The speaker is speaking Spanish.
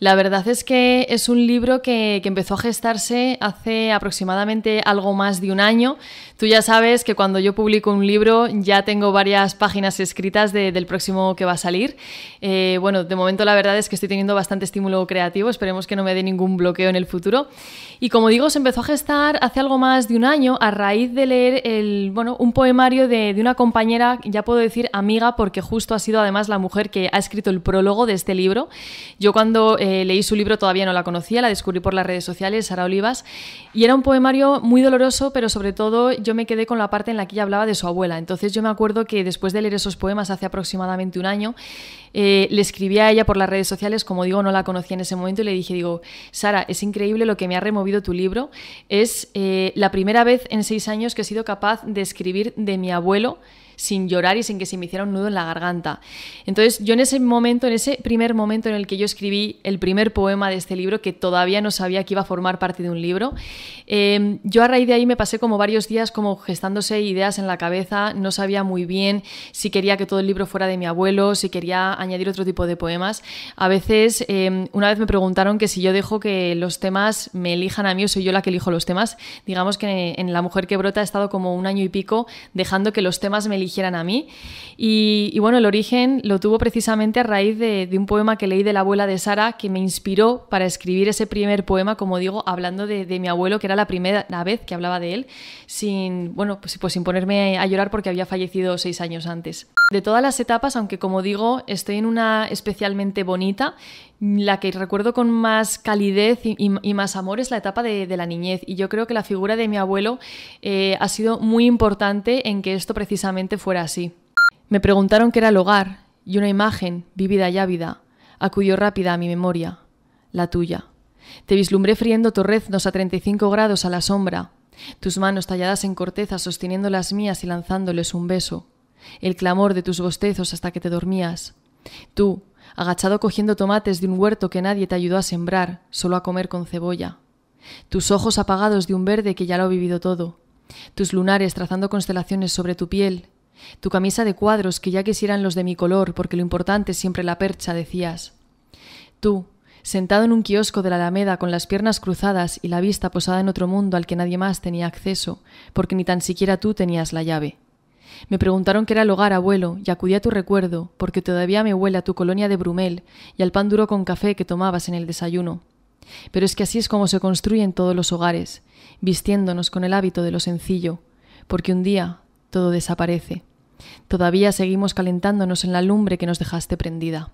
La verdad es que es un libro que, empezó a gestarse hace aproximadamente algo más de un año. Tú ya sabes que cuando yo publico un libro ya tengo varias páginas escritas del próximo que va a salir. Eh, bueno, de momento la verdad es que estoy teniendo bastante estímulo creativo, esperemos que no me dé ningún bloqueo en el futuro. Y como digo, se empezó a gestar hace algo más de un año a raíz de leer el, bueno, un poemario de, una compañera, ya puedo decir amiga, porque justo ha sido además la mujer que ha escrito el prólogo de este libro. Yo cuando... Eh, leí su libro, todavía no la conocía, la descubrí por las redes sociales, Sara Olivas, y era un poemario muy doloroso, pero sobre todo yo me quedé con la parte en la que ella hablaba de su abuela. Entonces yo me acuerdo que después de leer esos poemas hace aproximadamente un año, eh, le escribí a ella por las redes sociales, como digo, no la conocía en ese momento, y le dije, digo, Sara, es increíble lo que me ha removido tu libro. Es eh, la primera vez en seis años que he sido capaz de escribir de mi abuelo sin llorar y sin que se me hiciera un nudo en la garganta. Entonces yo en ese momento, en ese primer momento en el que yo escribí el primer poema de este libro, que todavía no sabía que iba a formar parte de un libro, em, yo a raíz de ahí me pasé como varios días como gestándose ideas en la cabeza, no sabía muy bien si quería que todo el libro fuera de mi abuelo, si quería añadir otro tipo de poemas. A veces, em, una vez me preguntaron que si yo dejo que los temas me elijan a mí o soy yo la que elijo los temas, digamos que en La mujer que brota he estado como un año y pico dejando que los temas me elijan Dijeran a mí. Y, bueno, el origen lo tuvo precisamente a raíz de, un poema que leí de la abuela de Sara que me inspiró para escribir ese primer poema, como digo, hablando de, mi abuelo, que era la primera vez que hablaba de él, sin, bueno, pues, pues sin ponerme a llorar porque había fallecido seis años antes. De todas las etapas, aunque como digo, estoy en una especialmente bonita, la que recuerdo con más calidez y, más amor es la etapa de, la niñez y yo creo que la figura de mi abuelo eh, ha sido muy importante en que esto precisamente fuera así. Me preguntaron qué era el hogar y una imagen, vívida y ávida, acudió rápida a mi memoria, la tuya. Te vislumbré friendo torreznos a 35 grados a la sombra, tus manos talladas en corteza sosteniendo las mías y lanzándoles un beso, el clamor de tus bostezos hasta que te dormías. Tú, agachado cogiendo tomates de un huerto que nadie te ayudó a sembrar, solo a comer con cebolla. Tus ojos apagados de un verde que ya lo ha vivido todo. Tus lunares trazando constelaciones sobre tu piel. Tu camisa de cuadros que ya quisieran los de mi color, porque lo importante es siempre la percha, decías. Tú, sentado en un kiosco de la Alameda con las piernas cruzadas y la vista posada en otro mundo al que nadie más tenía acceso, porque ni tan siquiera tú tenías la llave. Me preguntaron qué era el hogar, abuelo, y acudí a tu recuerdo, porque todavía me huele a tu colonia de Brumel y al pan duro con café que tomabas en el desayuno. Pero es que así es como se construyen todos los hogares, vistiéndonos con el hábito de lo sencillo, porque un día todo desaparece. Todavía seguimos calentándonos en la lumbre que nos dejaste prendida.